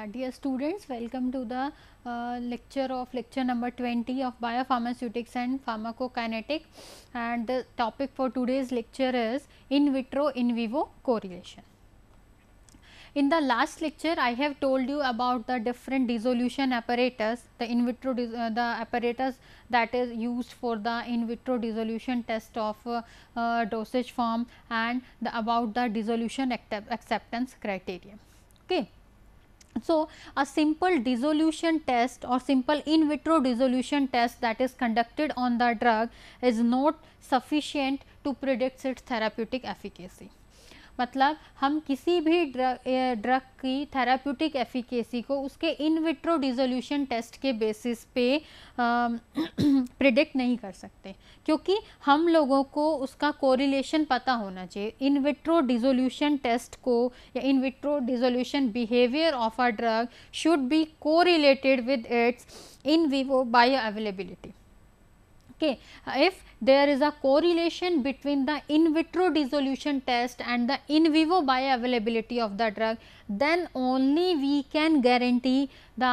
Uh, dear students, welcome to the uh, lecture of lecture number 20 of biopharmaceutics and pharmacokinetic and the topic for today's lecture is in vitro in vivo correlation. In the last lecture, I have told you about the different dissolution apparatus, the in vitro uh, the apparatus that is used for the in vitro dissolution test of uh, uh, dosage form and the about the dissolution acceptance criteria. Okay. So, a simple dissolution test or simple in vitro dissolution test that is conducted on the drug is not sufficient to predict its therapeutic efficacy. मतलब हम किसी भी drug drug की therapeutic efficacy को उसके in vitro dissolution test के basis पे predict नहीं कर सकते क्योंकि हम लोगों को उसका कोरिलेशन पता होना चाहिए इन विट्रो डिजोल्यूशन टेस्ट को या in vitro dissolution behaviour of a drug should be correlated with its in vivo bioavailability Okay. If there is a correlation between the in vitro dissolution test and the in vivo bioavailability of the drug, then only we can guarantee the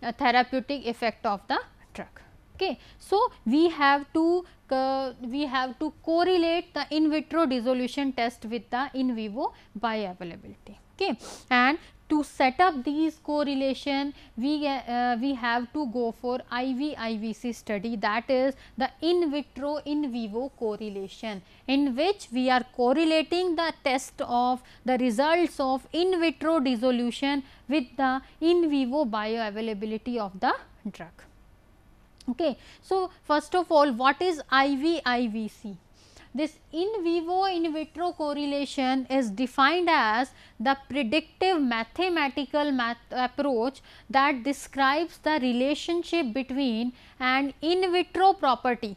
uh, therapeutic effect of the drug. Okay. So, we have to uh, we have to correlate the in vitro dissolution test with the in vivo bioavailability. Okay. And to set up these correlation we, uh, we have to go for IV-IVC study that is the in vitro in vivo correlation in which we are correlating the test of the results of in vitro dissolution with the in vivo bioavailability of the drug. Okay. So, first of all what is IV-IVC? This in vivo in vitro correlation is defined as the predictive mathematical math approach that describes the relationship between an in vitro property.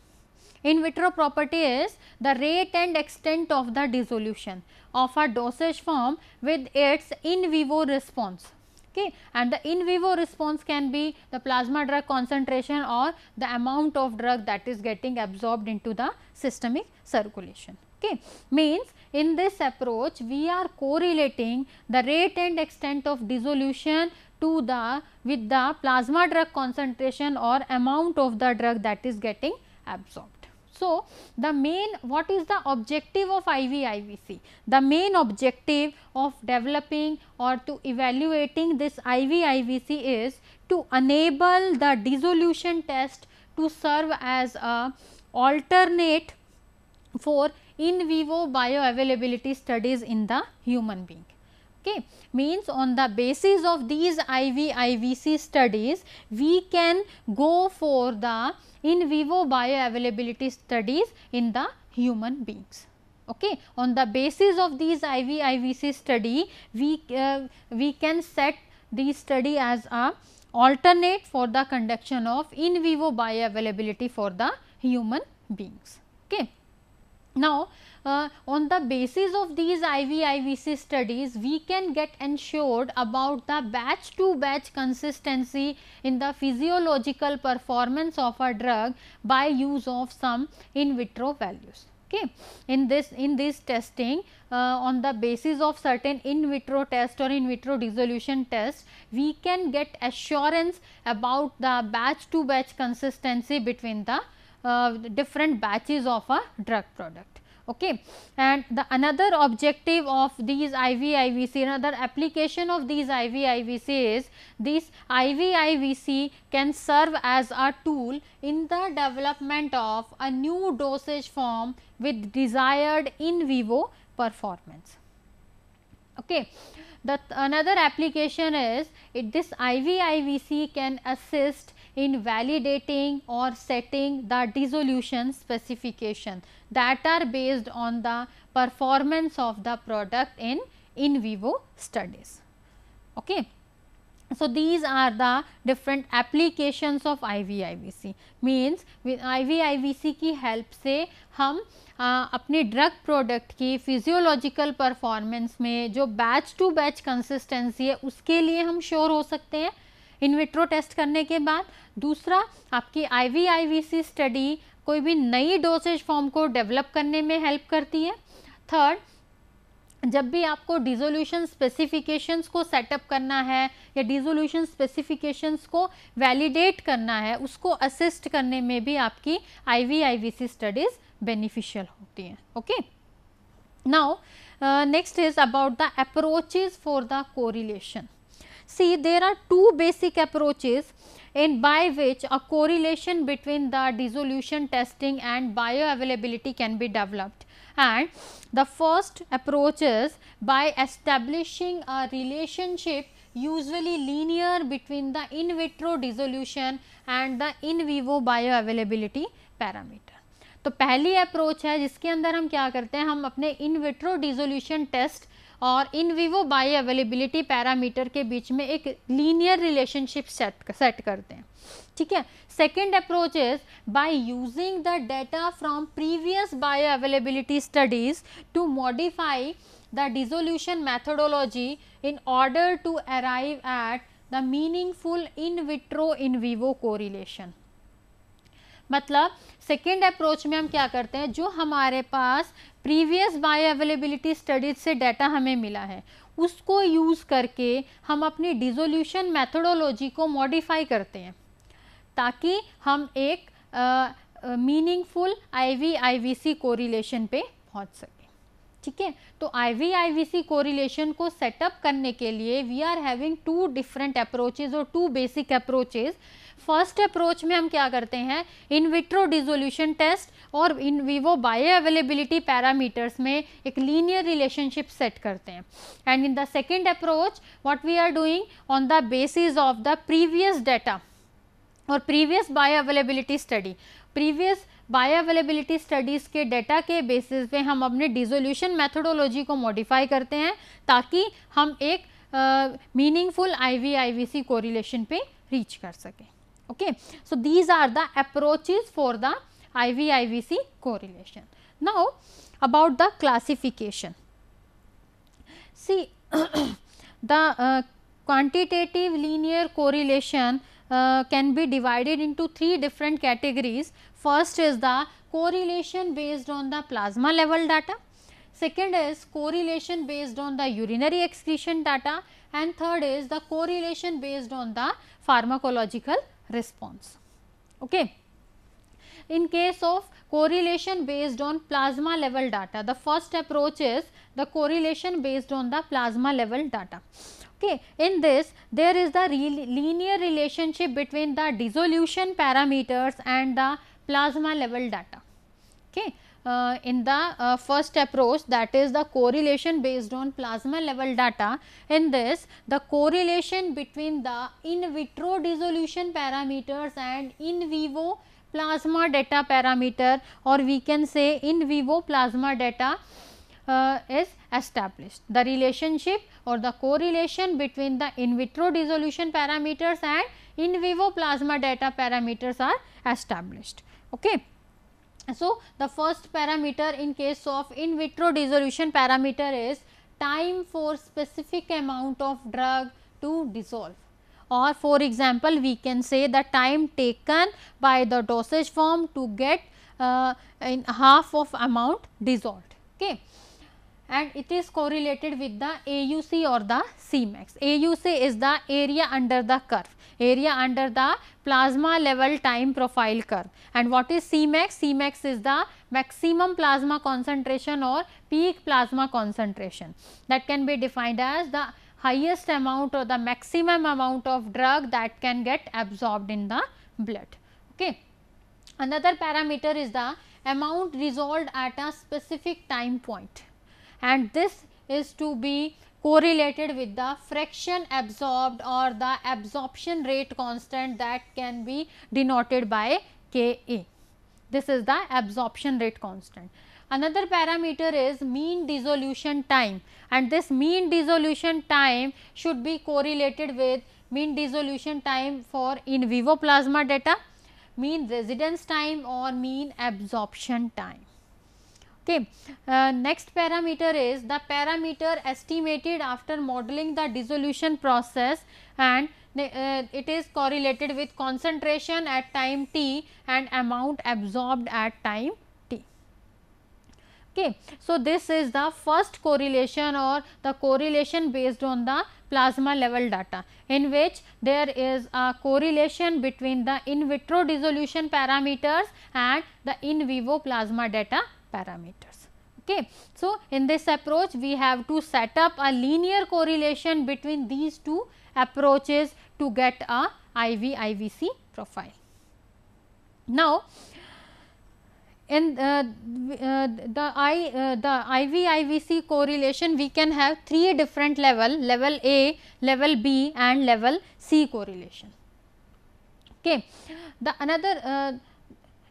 In vitro property is the rate and extent of the dissolution of a dosage form with its in vivo response okay and the in vivo response can be the plasma drug concentration or the amount of drug that is getting absorbed into the systemic circulation okay means in this approach we are correlating the rate and extent of dissolution to the with the plasma drug concentration or amount of the drug that is getting absorbed so, the main what is the objective of iv The main objective of developing or to evaluating this iv is to enable the dissolution test to serve as a alternate for in vivo bioavailability studies in the human being okay. Means on the basis of these IV IVC studies, we can go for the in vivo bioavailability studies in the human beings. Okay. On the basis of these IV IVC study, we, uh, we can set this study as a alternate for the conduction of in vivo bioavailability for the human beings. Okay. Now, uh, on the basis of these IVIVC studies, we can get ensured about the batch to batch consistency in the physiological performance of a drug by use of some in vitro values. Okay. In this, in this testing uh, on the basis of certain in vitro test or in vitro dissolution test, we can get assurance about the batch to batch consistency between the uh, different batches of a drug product. Okay. And the another objective of these IV-IVC, another application of these IV-IVC is these IV-IVC can serve as a tool in the development of a new dosage form with desired in vivo performance. Okay. The another application is it, this IV-IVC can assist in validating or setting the dissolution specification that are based on the performance of the product in in vivo studies. Okay. So, these are the different applications of IVIVC means with IVIVC ki help se hum आ, अपने drug product की physiological performance में जो batch to batch consistency है उसके लिए हम sure हो सकते हैं इन विट्रो टेस्ट करने के बाद दूसरा आपकी आईवीआईवीसी स्टडी कोई भी नई डोसेज फॉर्म को डेवलप करने में हेल्प करती है थर्ड जब भी आपको डिजोल्यूशन स्पेसिफिकेशंस को सेटअप करना है या डिजोल्यूशन स्पेसिफिकेशंस को वैलिडेट करना है उसको असिस्ट करने में भी आपकी आईवीआईवीसी स्टडीज़ बेनिफिशियल होती हैं okay now next is about the approaches for the correlation See, there are two basic approaches in by which a correlation between the dissolution testing and bioavailability can be developed. And the first approach is by establishing a relationship usually linear between the in vitro dissolution and the in vivo bioavailability parameter. तो पहली approach है जिसके अंदर हम क्या करते हैं हम अपने इन विट्रो डिजोल्यूशन टेस्ट और in vivo bioavailability parameter के बीच में एक लीनियर रिलेशनशिप सेट सेट करते हैं ठीक है second approach is by using the data from previous bioavailability studies to modify dissolution methodology in order to arrive at the meaningful in vitro in vivo correlation मतलब second approach में हम क्या करते हैं जो हमारे पास previous bioavailability studies से डाटा हमें मिला है उसको यूज़ करके हम अपनी डिजोल्यूशन मैथडोलॉजी को मॉडिफाई करते हैं ताकि हम एक meaningful I V I V C correlation पे पहुँच सकें ठीक है तो I V I V C correlation को सेटअप करने के लिए we are having two different approaches और two basic approaches first approach में हम क्या करते हैं इन विट्रो डिजोल्यूशन टेस्ट और in vivo bioavailability parameters में एक लीनियर रिलेशनशिप सेट करते हैं and in the second approach what we are doing on the basis of the previous data और previous bioavailability study previous availability studies के data के basis पे हम अपने डिजोल्यूशन मेथोडोलॉजी को मॉडिफाई करते हैं ताकि हम एक meaningful I I V V IVIVC correlation पे रीच कर सकें okay so these are the approaches for the IVIVC correlation now about the classification see the quantitative linear correlation can be divided into three different categories First is the correlation based on the plasma level data, second is correlation based on the urinary excretion data and third is the correlation based on the pharmacological response. Okay. In case of correlation based on plasma level data, the first approach is the correlation based on the plasma level data. Okay. In this, there is the re linear relationship between the dissolution parameters and the plasma level data. Okay. Uh, in the uh, first approach that is the correlation based on plasma level data. In this the correlation between the in vitro dissolution parameters and in vivo plasma data parameter or we can say in vivo plasma data uh, is established. The relationship or the correlation between the in vitro dissolution parameters and in vivo plasma data parameters are established. Okay. So, the first parameter in case of in vitro dissolution parameter is time for specific amount of drug to dissolve or for example, we can say the time taken by the dosage form to get uh, in half of amount dissolved. Okay. And it is correlated with the AUC or the Cmax. AUC is the area under the curve area under the plasma level time profile curve. And what is Cmax? Cmax is the maximum plasma concentration or peak plasma concentration that can be defined as the highest amount or the maximum amount of drug that can get absorbed in the blood. Okay. Another parameter is the amount resolved at a specific time point and this is to be correlated with the fraction absorbed or the absorption rate constant that can be denoted by Ka. This is the absorption rate constant. Another parameter is mean dissolution time and this mean dissolution time should be correlated with mean dissolution time for in vivo plasma data, mean residence time or mean absorption time. Okay. Uh, next parameter is the parameter estimated after modeling the dissolution process and uh, it is correlated with concentration at time t and amount absorbed at time t. Okay. So, this is the first correlation or the correlation based on the plasma level data in which there is a correlation between the in vitro dissolution parameters and the in vivo plasma data parameters. Okay. So, in this approach we have to set up a linear correlation between these two approaches to get a IV IVC profile. Now, in uh, uh, the I uh, the IV IVC correlation we can have three different level level A, level B and level C correlation. Okay. The another uh,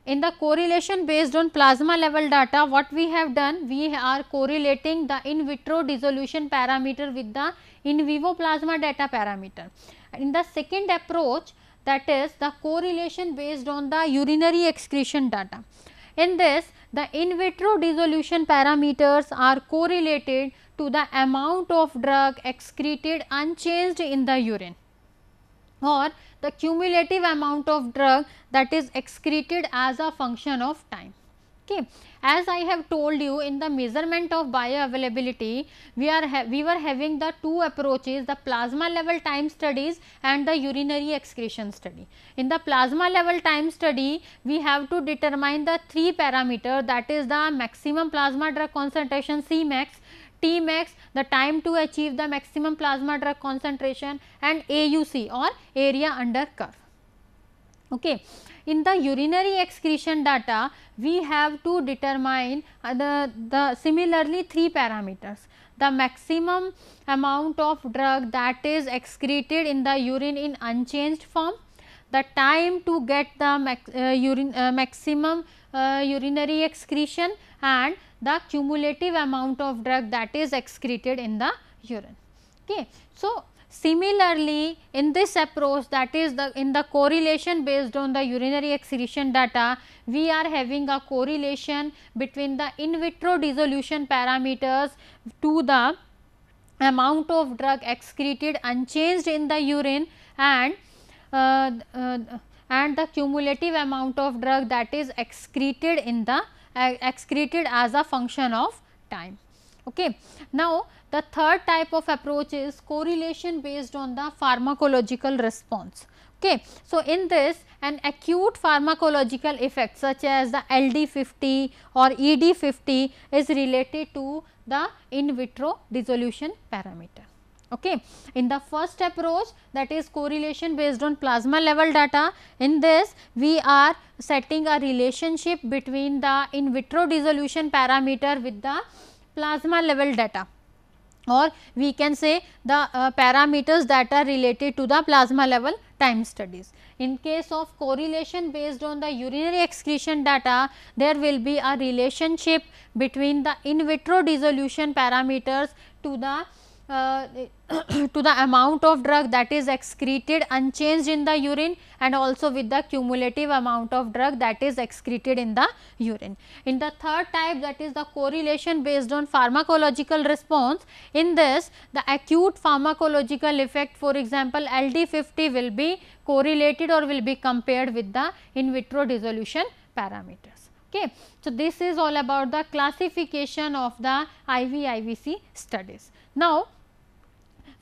in the correlation based on plasma level data what we have done we are correlating the in vitro dissolution parameter with the in vivo plasma data parameter. In the second approach that is the correlation based on the urinary excretion data. In this the in vitro dissolution parameters are correlated to the amount of drug excreted unchanged in the urine or the cumulative amount of drug that is excreted as a function of time. Okay. As I have told you in the measurement of bioavailability, we are we were having the two approaches the plasma level time studies and the urinary excretion study. In the plasma level time study, we have to determine the three parameter that is the maximum plasma drug concentration Cmax, Tmax, the time to achieve the maximum plasma drug concentration and AUC or area under curve. Okay. In the urinary excretion data, we have to determine uh, the, the similarly three parameters. The maximum amount of drug that is excreted in the urine in unchanged form, the time to get the max, uh, urine, uh, maximum uh, urinary excretion and the cumulative amount of drug that is excreted in the urine. Okay. So, Similarly, in this approach that is the in the correlation based on the urinary excretion data, we are having a correlation between the in vitro dissolution parameters to the amount of drug excreted unchanged in the urine and uh, uh, and the cumulative amount of drug that is excreted in the uh, excreted as a function of time. Okay. Now, the third type of approach is correlation based on the pharmacological response. Okay. So, in this an acute pharmacological effect such as the LD50 or ED50 is related to the in vitro dissolution parameter. Okay. In the first approach that is correlation based on plasma level data, in this we are setting a relationship between the in vitro dissolution parameter with the plasma level data or we can say the uh, parameters that are related to the plasma level time studies. In case of correlation based on the urinary excretion data, there will be a relationship between the in vitro dissolution parameters to the uh, to the amount of drug that is excreted unchanged in the urine and also with the cumulative amount of drug that is excreted in the urine. In the third type that is the correlation based on pharmacological response, in this the acute pharmacological effect for example, LD50 will be correlated or will be compared with the in vitro dissolution parameters. Okay. So, this is all about the classification of the IV IVC studies. Now,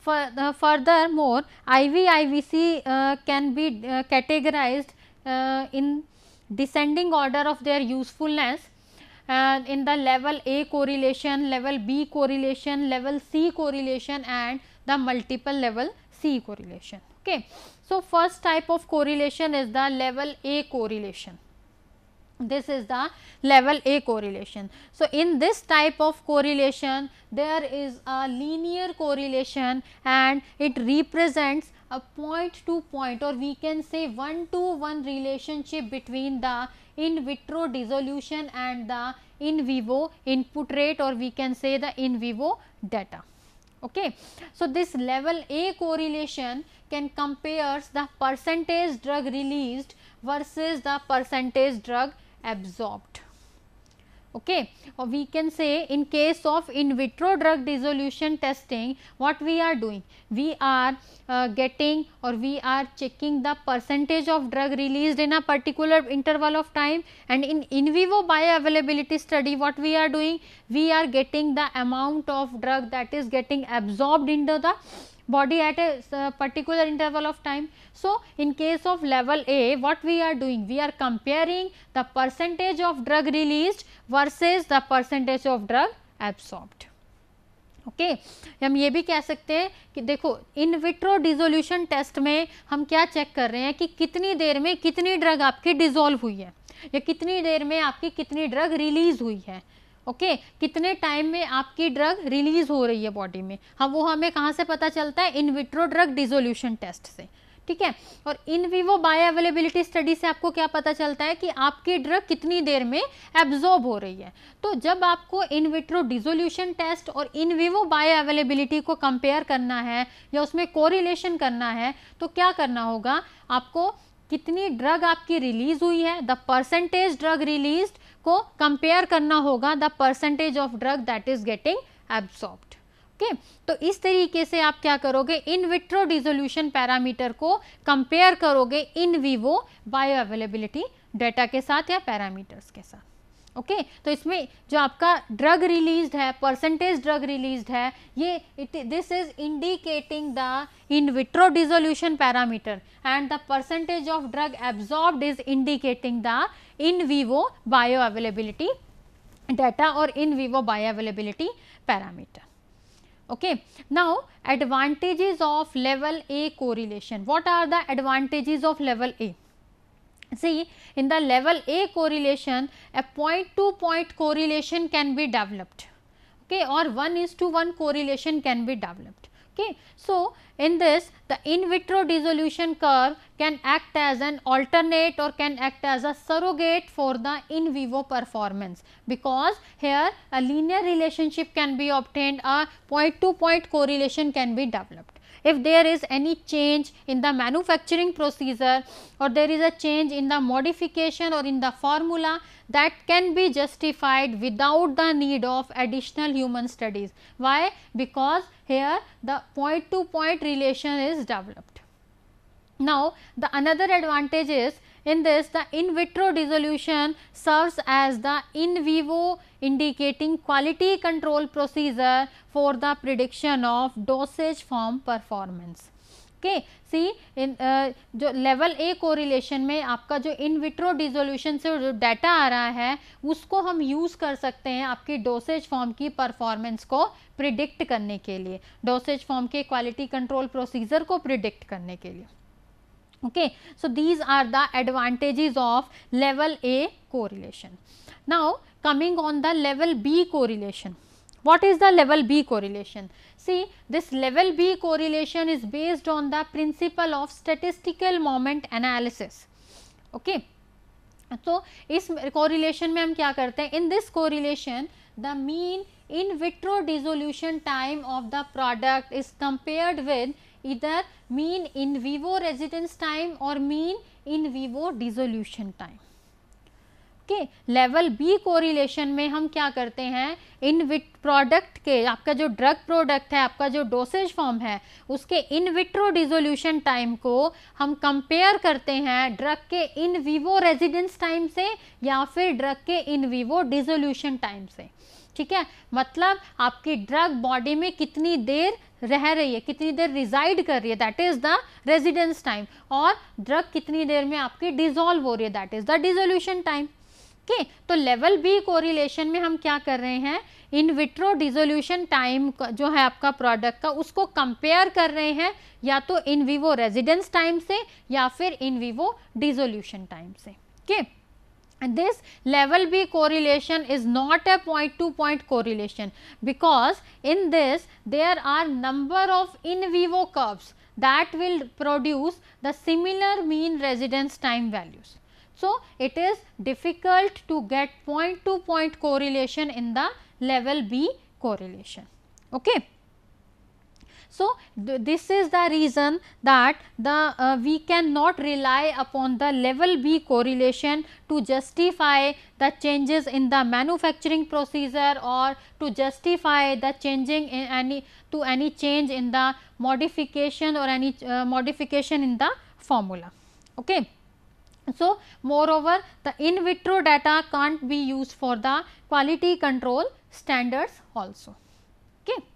for, uh, furthermore, IV-IVC uh, can be uh, categorized uh, in descending order of their usefulness uh, in the level A correlation, level B correlation, level C correlation and the multiple level C correlation. Okay. So, first type of correlation is the level A correlation this is the level A correlation. So, in this type of correlation there is a linear correlation and it represents a point to point or we can say one to one relationship between the in vitro dissolution and the in vivo input rate or we can say the in vivo data. Okay. So, this level A correlation can compares the percentage drug released versus the percentage drug absorbed. Okay. Or we can say in case of in vitro drug dissolution testing what we are doing? We are uh, getting or we are checking the percentage of drug released in a particular interval of time and in in vivo bioavailability study what we are doing? We are getting the amount of drug that is getting absorbed into the body at a particular interval of time. So, in case of level A what we are doing? We are comparing the percentage of drug released versus the percentage of drug absorbed. Okay okay. हम ये भी कह सकते हैं कि देखो इन vitro dissolution test में हम क्या चेक कर रहे हैं कि कितनी देर में कितनी ड्रग आपकी डिजोल्व हुई है या कितनी देर में आपकी कितनी ड्रग रिलीज हुई है ओके okay, कितने टाइम में आपकी ड्रग रिलीज हो रही है बॉडी में हम हाँ, वो हमें कहाँ से पता चलता है in vitro drug dissolution test से ठीक है और in vivo bioavailability study से आपको क्या पता चलता है कि आपकी ड्रग कितनी देर में एब्जॉर्ब हो रही है तो जब आपको इन विट्रो डिजोल्यूशन टेस्ट और इन वीवो बायो अवेलेबिलिटी को कंपेयर करना है या उसमें कोरिलेशन करना है तो क्या करना होगा आपको कितनी ड्रग आपकी रिलीज हुई है द परसेंटेज ड्रग रिलीज को कंपेयर करना होगा the percentage of drug that is getting absorbed okay तो इस तरीके से आप क्या करोगे इन विट्रो डिजोल्यूशन पैरामीटर को कंपेयर करोगे in vivo bioavailability data के साथ या पैरामीटर्स के साथ ओके okay, तो इसमें जो आपका ड्रग रिलीज है परसेंटेज ड्रग रिलीज है ये it this is indicating the in vitro dissolution parameter and the percentage of drug absorbed is indicating the in vivo bioavailability data और in vivo bioavailability parameter okay now advantages of level A correlation what are the advantages of level A See in the level A correlation a 0.2 point correlation can be developed okay, or 1 is to 1 correlation can be developed. Okay. So, in this the in vitro dissolution curve can act as an alternate or can act as a surrogate for the in vivo performance because here a linear relationship can be obtained a 0.2 point correlation can be developed if there is any change in the manufacturing procedure or there is a change in the modification or in the formula that can be justified without the need of additional human studies. Why? Because here the point to point relation is developed. Now, the another advantage is In this the in vitro dissolution serves as the in vivo indicating quality control procedure for the prediction of dosage form performance. okay see in uh, jo level a correlation mein aapka jo in vitro dissolution se jo data aa raha hai usko hum use kar sakte hain आपकी dosage form ki performance ko predict karne ke liye dosage form ke quality control procedure ko predict karne ke liye Okay. So, these are the advantages of level A correlation. Now, coming on the level B correlation. What is the level B correlation? See this level B correlation is based on the principle of statistical moment analysis. Okay. So, is correlation में हम क्या In this correlation the mean in vitro dissolution time of the product is compared with either mean in vivo residence time or mean in vivo dissolution time. Okay level B correlation में हम क्या करते हैं इन विट product के आपका जो drug product है आपका जो डोसेज फॉर्म है उसके इन विट्रो डिजोल्यूशन टाइम को हम कंपेयर करते हैं ड्रग के इन वीवो रेजिडेंस टाइम से या फिर ड्रग के इन वीवो डिजोल्यूशन टाइम से ठीक है मतलब आपकी ड्रग बॉडी में कितनी देर रह रही है कितनी देर रिजाइड कर रही है that is the residence time और ड्रग कितनी देर में आपकी डिजोल्व हो रही है that is the dissolution time के तो लेवल बी कोरिलेशन में हम क्या कर रहे हैं इन विट्रो डिजोल्यूशन टाइम जो है आपका प्रोडक्ट का उसको कंपेयर कर रहे हैं या तो इन वीवो रेजिडेंस टाइम से या फिर इन वीवो डिजोल्यूशन टाइम से okay okay? And this level B correlation is not a point to point correlation because in this there are number of in vivo curves that will produce the similar mean residence time values. So, it is difficult to get point to point correlation in the level B correlation. Okay. So, th this is the reason that the uh, we cannot rely upon the level B correlation to justify the changes in the manufacturing procedure or to justify the changing in any to any change in the modification or any uh, modification in the formula. Okay. So, moreover the in vitro data can't be used for the quality control standards also. Okay.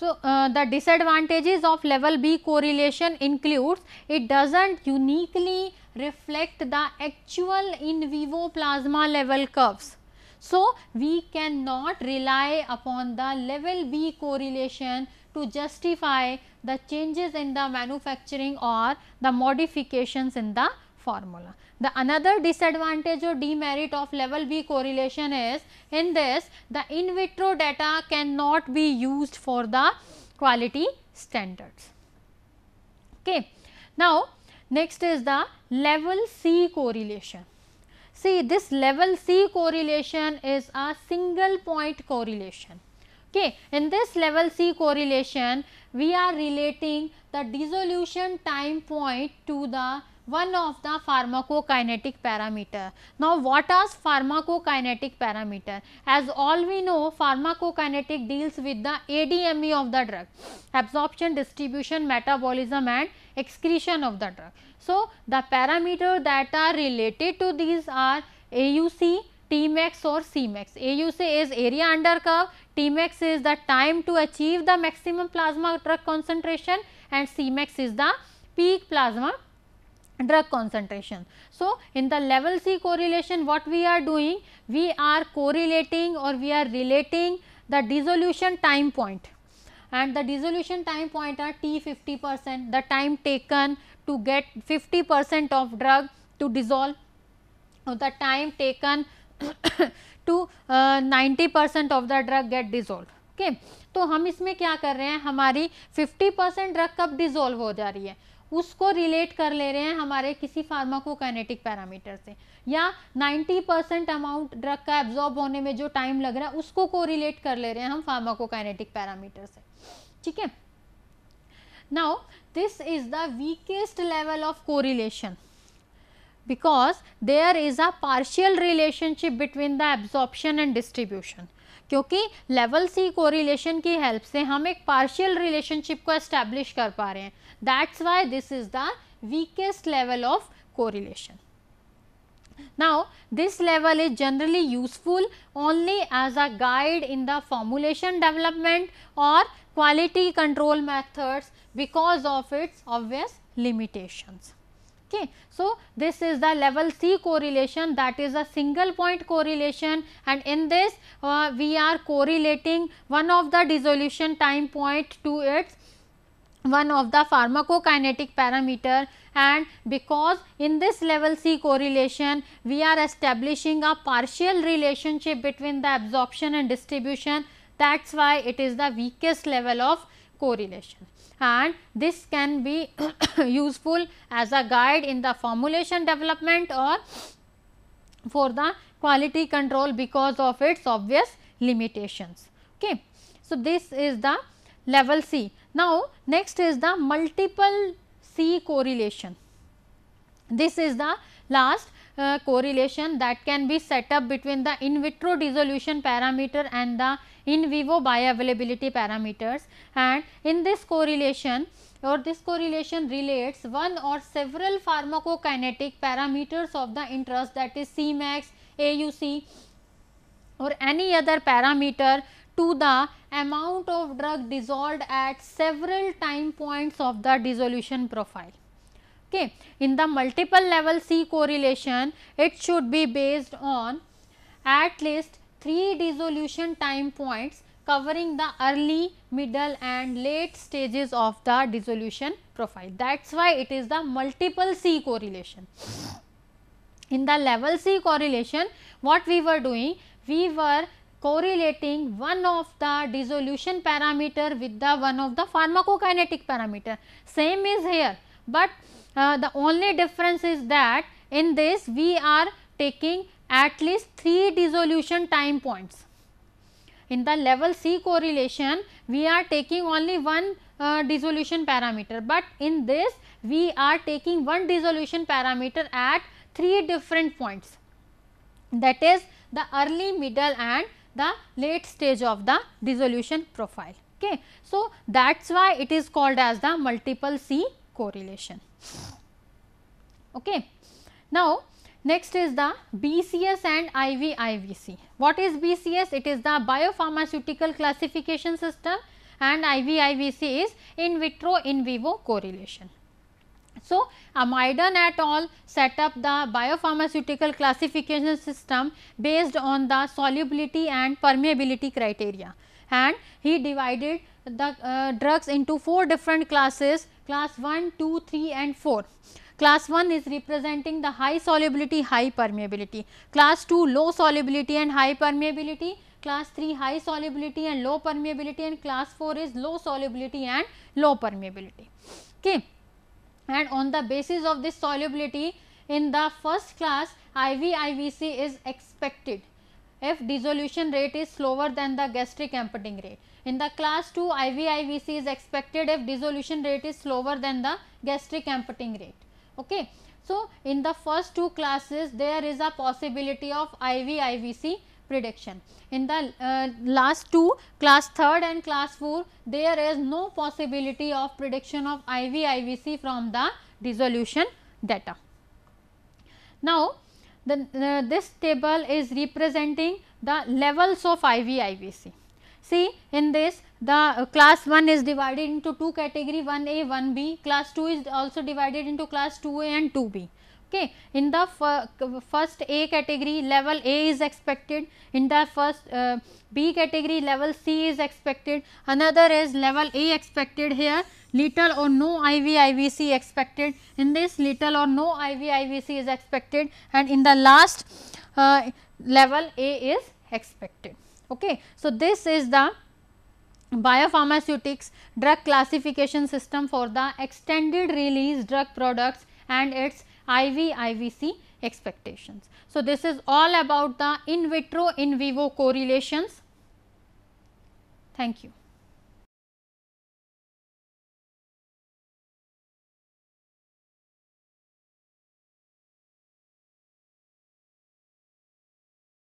So, uh, the disadvantages of level B correlation includes it does not uniquely reflect the actual in vivo plasma level curves. So, we cannot rely upon the level B correlation to justify the changes in the manufacturing or the modifications in the formula. The another disadvantage or demerit of level B correlation is in this the in vitro data cannot be used for the quality standards. Okay. Now, next is the level C correlation. See this level C correlation is a single point correlation. Okay. In this level C correlation, we are relating the dissolution time point to the one of the pharmacokinetic parameter. Now, what are pharmacokinetic parameter? As all we know pharmacokinetic deals with the ADME of the drug, absorption, distribution, metabolism and excretion of the drug. So, the parameter that are related to these are AUC, Tmax or Cmax. AUC is area under curve, Tmax is the time to achieve the maximum plasma drug concentration and Cmax is the peak plasma drug concentration. So, in the level C correlation what we are doing? We are correlating or we are relating the dissolution time point and the dissolution time point are T 50 percent the time taken to get 50 percent of drug to dissolve or the time taken to uh, 90 percent of the drug get dissolved. Okay. तो हम इसमें क्या कर रहे हैं हमारी 50 percent drug कब dissolve हो जा रही है उसको रिलेट कर ले रहे हैं हमारे किसी फार्माकोकाइनेटिक पैरामीटर से या 90 परसेंट अमाउंट ड्रग का एब्जॉर्ब होने में जो टाइम लग रहा है उसको को रिलेट कर ले रहे हैं हम फार्माकोकाइनेटिक पैरामीटर से ठीक है now this is the weakest level of correlation because there is a partial relationship between the absorption and distribution क्योंकि लेवल सी कोरिलेशन की हेल्प से हम एक पार्शियल रिलेशनशिप को एस्टेब्लिश कर पा रहे हैं that's why this is the weakest level of correlation Now, this level is generally useful only as a guide in the formulation development or quality control methods because of its obvious limitations. Okay. So, this is the level C correlation that is a single point correlation and in this uh, we are correlating one of the dissolution time point to its one of the pharmacokinetic parameter and because in this level C correlation we are establishing a partial relationship between the absorption and distribution that is why it is the weakest level of correlation and this can be useful as a guide in the formulation development or for the quality control because of its obvious limitations. Okay. So, this is the level C. Now, next is the multiple C correlation. This is the last uh, correlation that can be set up between the in vitro dissolution parameter and the in vivo bioavailability parameters and in this correlation or this correlation relates one or several pharmacokinetic parameters of the interest that is Cmax, AUC or any other parameter to the amount of drug dissolved at several time points of the dissolution profile. Okay. In the multiple level C correlation, it should be based on at least three dissolution time points covering the early, middle and late stages of the dissolution profile. That is why it is the multiple C correlation. In the level C correlation, what we were doing? We were correlating one of the dissolution parameter with the one of the pharmacokinetic parameter. Same is here, but uh, the only difference is that in this we are taking at least 3 dissolution time points. In the level C correlation, we are taking only one uh, dissolution parameter, but in this we are taking one dissolution parameter at 3 different points that is the early, middle and the late stage of the dissolution profile. Okay. So, that is why it is called as the multiple C correlation. Okay. Now, Next is the BCS and IVIVC. What is BCS? It is the biopharmaceutical classification system and IVIVC is in vitro in vivo correlation. So, Amidon um, et al set up the biopharmaceutical classification system based on the solubility and permeability criteria and he divided the uh, drugs into four different classes class 1, 2, 3 and 4 Class 1 is representing the high solubility, high permeability. Class 2 low solubility and high permeability. Class 3 high solubility and low permeability and class 4 is low solubility and low permeability. Okay. And on the basis of this solubility in the first class IV-IVC is expected if dissolution rate is slower than the gastric emptying rate. In the class 2 IV-IVC is expected if dissolution rate is slower than the gastric emptying rate. Okay. So, in the first two classes there is a possibility of IV IVC prediction. In the uh, last two class 3rd and class 4 there is no possibility of prediction of IV IVC from the dissolution data. Now, the, uh, this table is representing the levels of IV IVC. See in this the uh, class 1 is divided into two category 1A 1B class 2 is also divided into class 2A and 2B. Okay. In the uh, first A category level A is expected in the first uh, B category level C is expected another is level A expected here little or no IV IVC expected in this little or no IV IVC is expected and in the last uh, level A is expected. Okay. So, this is the biopharmaceutics drug classification system for the extended release drug products and its IV IVC expectations. So, this is all about the in vitro in vivo correlations. Thank you.